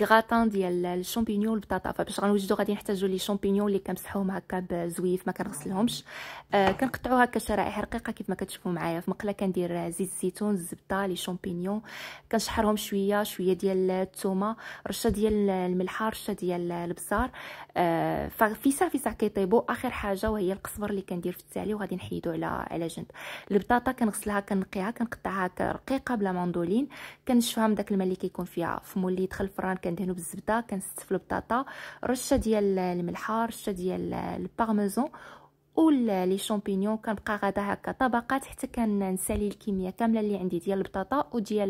غراتان ديال الشامبينيون والبطاطا فباش غنوجدو غادي نحتاجو لي شامبينيون اللي كنمسحوهم هكا بزويف ما كنغسلهمش آه كنقطعو هكا شرائح رقيقه كيف ما كتشوفوا معايا في مقله كندير زيت الزيتون الزبده لي شامبينيون كنشحرهم شويه شويه ديال الثومه رشه ديال الملحه رشه ديال البصار آه ففي ساعه في ساعه كيطيبوا اخر حاجه وهي القزبر اللي كندير في التالي وغادي نحيدو على على جنب البطاطا كنغسلها كنقيها كنقطعها رقيقه بلا ماندولين كنشفها من داك الماء اللي كيكون فيها مول اللي يدخل الفران كندهنو بالزبده كنستف البطاطا رشه ديال الملحه رشه ديال البارميزون ولا لي شامبينيون كنبقى غادا هكا طبقات حتى كنسالي الكميه كامله اللي عندي ديال البطاطا وديال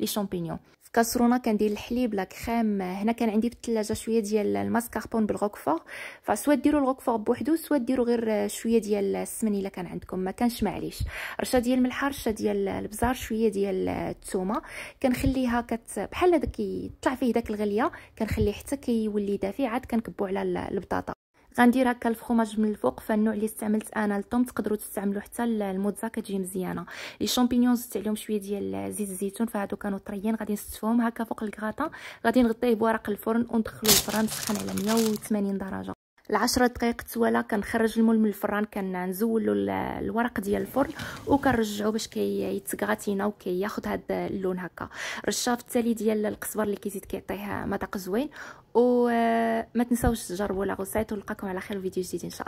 لي شامبينيون في كاسرونه كندير الحليب لا كريم هنا كان عندي في الثلاجه شويه ديال الماسكاربون بالروكفور فسوا ديروا الروكفور بوحدو سوا ديروا غير شويه ديال السمن الا كان عندكم ما كانش معليش رشه ديال الملح رشه ديال البزار شويه ديال الثومه كنخليها كت بحال هذا كيطلع فيه داك الغليه كنخليه حتى كيولي دافي عاد كنكبو على البطاطا غندير هكا الفخوماج من الفوق فالنوع اللي استعملت انا الطوم تقدروا تستعملوا حتى الموتزا كتجي مزيانه لي شامبينيونز زدت عليهم شويه ديال زيت الزيتون فهادو كانوا طريين غادي نستفهم هكا فوق الكغاطا غادي نغطيه بورق الفرن وندخلو الفرن سخن على 180 درجه العشرة دقائق تسوالا كنخرج المول من الفران كنزولو الورق ديال الفرن وكنرجعو باش كيتسقى تينا وكياخد هاد اللون هكا الرشاف التالي ديال القزبر اللي كيزيد كيعطيه مذاق زوين وما تنساوش تجربوا لا غوسيت ونلقاكم على خير في فيديو جديد ان شاء الله